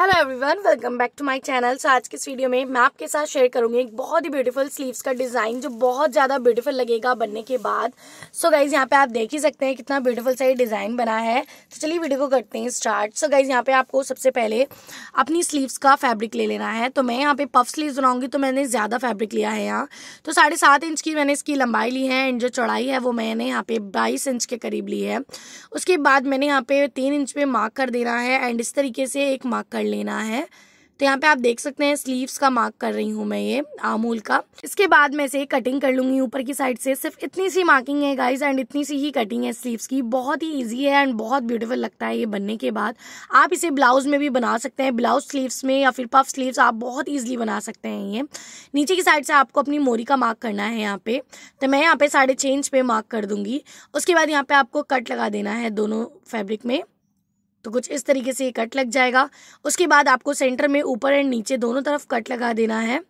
hello everyone welcome back to my channel so आज के इस वीडियो में मैं आपके साथ शेयर करूंगी एक बहुत ही ब्यूटीफुल स्लीव्स का डिज़ाइन जो बहुत ज़्यादा ब्यूटीफुल लगेगा बनने के बाद सो गाइज यहाँ पे आप देख ही सकते हैं कितना ब्यूटीफुल सा ये डिज़ाइन बना है तो चलिए वीडियो को करते हैं स्टार्ट सो गाइज यहाँ पे आपको सबसे पहले अपनी स्लीव्स का फैब्रिक ले लेना है तो मैं यहाँ पे पफ स्लीव बनाऊंगी तो मैंने ज़्यादा फैब्रिक लिया है यहाँ तो साढ़े इंच की मैंने इसकी लंबाई ली है एंड जो चौड़ाई है वो मैंने यहाँ पे बाईस इंच के करीब ली है उसके बाद मैंने यहाँ पे तीन इंच पे मार्क कर देना है एंड इस तरीके से एक मार्क कर लेना है तो यहाँ पे आप देख सकते हैं स्लीव्स का मार्क कर रही हूँ मैं ये आमूल का इसके बाद मैं इसे कटिंग कर लूंगी ऊपर की साइड से सिर्फ इतनी सी मार्किंग है गाइस एंड इतनी सी ही कटिंग है स्लीव्स की बहुत ही इजी है एंड बहुत ब्यूटीफुल लगता है ये बनने के बाद आप इसे ब्लाउज में भी बना सकते हैं ब्लाउज स्लीव्स में या फिर पफ स्लीव्स आप बहुत ईजिली बना सकते हैं ये नीचे की साइड से आपको अपनी मोरी का मार्क करना है यहाँ पे तो मैं यहाँ पे साढ़े छः इंच पे मार्क कर दूंगी उसके बाद यहाँ पे आपको कट लगा देना है दोनों फेब्रिक में तो कुछ इस तरीके से ये कट लग जाएगा उसके बाद आपको सेंटर में ऊपर एंड नीचे दोनों तरफ कट लगा देना है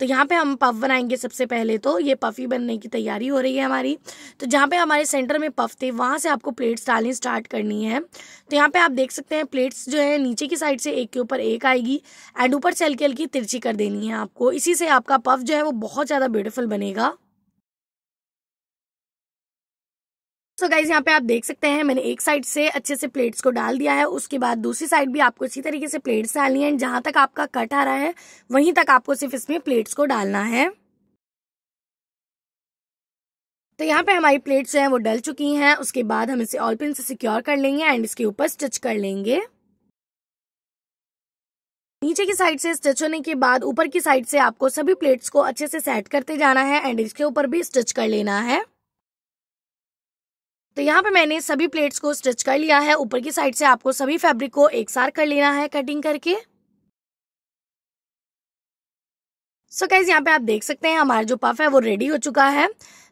तो यहाँ पे हम पफ बनाएंगे सबसे पहले तो ये पफी बनने की तैयारी हो रही है हमारी तो जहाँ पे हमारे सेंटर में पफ थे वहाँ से आपको प्लेट्स डालनी स्टार्ट करनी है तो यहाँ पे आप देख सकते हैं प्लेट्स जो है नीचे की साइड से एक के ऊपर एक आएगी एंड ऊपर से हल्की हल्की तिरछी कर देनी है आपको इसी से आपका पफ जो है वो बहुत ज़्यादा ब्यूटिफुल बनेगा सो गाइज यहाँ पे आप देख सकते हैं मैंने एक साइड से अच्छे से प्लेट्स को डाल दिया है उसके बाद दूसरी साइड भी आपको इसी तरीके से प्लेट्स डालनी है जहां तक आपका कट आ रहा है वहीं तक आपको सिर्फ इसमें प्लेट्स को डालना है तो यहाँ पे हमारी प्लेट्स जो है वो डल चुकी हैं उसके बाद हम इसे ऑल पिन से सिक्योर कर लेंगे एंड इसके ऊपर स्टिच कर लेंगे नीचे की साइड से स्टिच होने के बाद ऊपर की साइड से आपको सभी प्लेट्स को अच्छे से सेट करते जाना है एंड इसके ऊपर भी स्टिच कर लेना है तो यहाँ पे मैंने सभी प्लेट्स को स्टिच कर लिया है ऊपर की साइड से आपको सभी फैब्रिक को एक सार कर लेना है कटिंग करके सो कैज यहाँ पे आप देख सकते हैं हमारा जो पफ है वो रेडी हो चुका है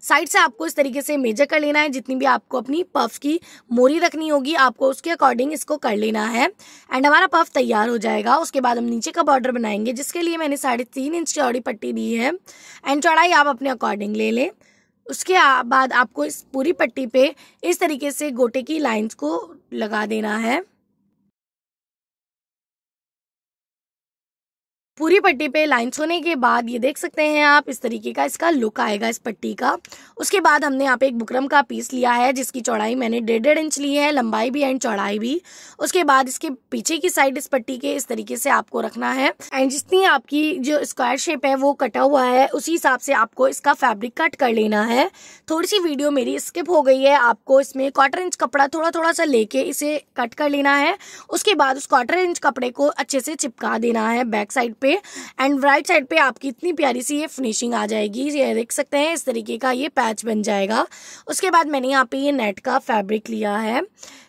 साइड से आपको इस तरीके से मेजर कर लेना है जितनी भी आपको अपनी पफ की मोरी रखनी होगी आपको उसके अकॉर्डिंग इसको कर लेना है एंड हमारा पफ तैयार हो जाएगा उसके बाद हम नीचे का बॉर्डर बनाएंगे जिसके लिए मैंने साढ़े तीन इंच चौड़ी पट्टी दी है एंड चौड़ाई आप अपने अकॉर्डिंग ले लें उसके बाद आपको इस पूरी पट्टी पे इस तरीके से गोटे की लाइंस को लगा देना है पूरी पट्टी पे लाइन होने के बाद ये देख सकते हैं आप इस तरीके का इसका लुक आएगा इस पट्टी का उसके बाद हमने यहाँ पे एक बुकरम का पीस लिया है जिसकी चौड़ाई मैंने डेढ़ डेढ़ इंच ली है लंबाई भी एंड चौड़ाई भी उसके बाद इसके पीछे की साइड इस पट्टी के इस तरीके से आपको रखना है एंड जितनी आपकी जो स्क्वायर शेप है वो कटा हुआ है उसी हिसाब से आपको इसका फैब्रिक कट कर लेना है थोड़ी सी वीडियो मेरी स्किप हो गई है आपको इसमें क्वार्टर इंच कपड़ा थोड़ा थोड़ा सा लेके इसे कट कर लेना है उसके बाद उस क्वार्टर इंच कपड़े को अच्छे से चिपका देना है बैक साइड पे पे एंड राइट साइड पे आपकी इतनी प्यारी सी ये फिनिशिंग आ जाएगी ये देख सकते हैं इस तरीके का ये पैच बन जाएगा उसके बाद मैंने यहाँ पे ये नेट का फैब्रिक लिया है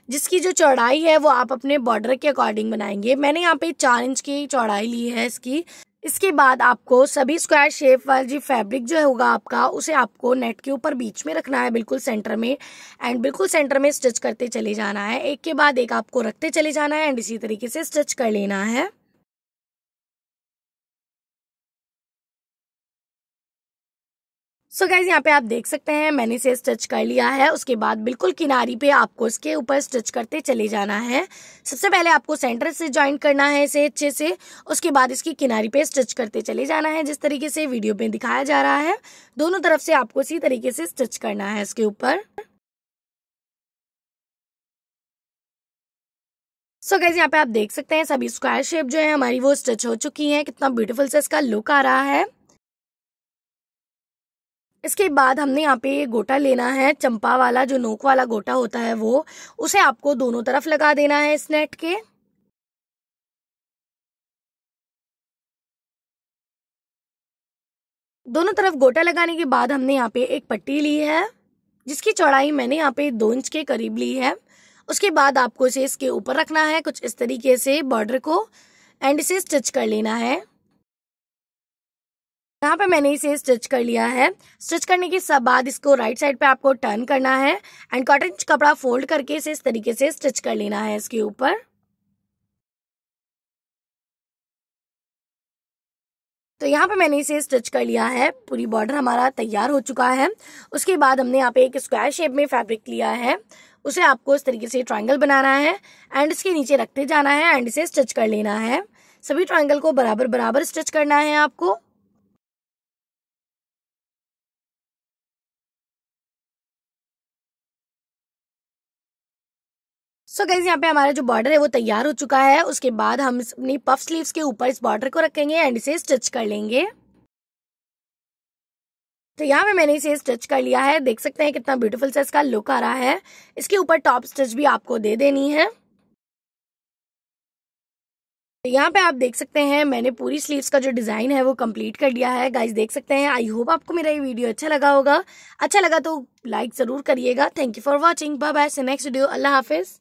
जिसकी जो चौड़ाई है वो आप अपने बॉर्डर के अकॉर्डिंग बनाएंगे मैंने यहाँ पे चार इंच की चौड़ाई ली है इसकी इसके बाद आपको सभी स्क्वायर शेप वाला जो फैब्रिक जो होगा आपका उसे आपको नेट के ऊपर बीच में रखना है बिल्कुल सेंटर में एंड बिल्कुल सेंटर में स्टिच करते चले जाना है एक के बाद एक आपको रखते चले जाना है एंड इसी तरीके से स्टिच कर लेना है सो गाइज यहाँ पे आप देख सकते हैं मैंने इसे स्टिच कर लिया है उसके बाद बिल्कुल किनारी पे आपको इसके ऊपर स्टिच करते चले जाना है सबसे पहले आपको सेंटर से ज्वाइन करना है इसे अच्छे से उसके बाद इसकी किनारी पे स्टिच करते चले जाना है जिस तरीके से वीडियो में दिखाया जा रहा है दोनों तरफ से आपको इसी तरीके से स्टिच करना है इसके ऊपर सो गाइज गैस यहाँ पे आप देख सकते हैं सभी स्क्वायर शेप जो है हमारी वो स्टिच हो चुकी है कितना ब्यूटीफुल से इसका लुक आ रहा है इसके बाद हमने यहाँ पे गोटा लेना है चंपा वाला जो नोक वाला गोटा होता है वो उसे आपको दोनों तरफ लगा देना है इस नेट के दोनों तरफ गोटा लगाने के बाद हमने यहाँ पे एक पट्टी ली है जिसकी चौड़ाई मैंने यहाँ पे दो इंच के करीब ली है उसके बाद आपको इसे इसके ऊपर रखना है कुछ इस तरीके से बॉर्डर को एंड इसे स्टिच कर लेना है यहाँ पे मैंने इसे स्टिच कर लिया है स्टिच करने के सब बाद इसको राइट साइड पे आपको टर्न करना है एंड कॉटन कपड़ा फोल्ड करके इसे इस तरीके से स्टिच कर लेना है इसके ऊपर तो यहाँ पे मैंने इसे स्टिच कर लिया है पूरी बॉर्डर हमारा तैयार हो चुका है उसके बाद हमने यहाँ पे एक स्क्वायर शेप में फैब्रिक लिया है उसे आपको इस तरीके से ट्रायंगल बनाना है एंड इसके नीचे रखते जाना है एंड इसे स्टिच कर लेना है सभी ट्रायंगल को बराबर बराबर स्टिच करना है आपको सो गाइज गैस यहाँ पे हमारा जो बॉर्डर है वो तैयार हो चुका है उसके बाद हम अपनी पफ स्लीव्स के ऊपर इस बॉर्डर को रखेंगे एंड इसे स्टिच कर लेंगे तो यहाँ पे मैंने इसे स्टिच कर लिया है देख सकते हैं कितना ब्यूटीफुल सा इसका लुक आ रहा है इसके ऊपर टॉप स्टिच भी आपको दे देनी है तो यहाँ पे आप देख सकते हैं मैंने पूरी स्लीव्स का जो डिज़ाइन है वो कंप्लीट कर दिया है गाइस देख सकते हैं आई होप आपको मेरा ये वीडियो अच्छा लगा होगा अच्छा लगा तो लाइक ज़रूर करिएगा thank you for watching bye bye से नेक्स्ट वीडियो अल्लाह हाफिज़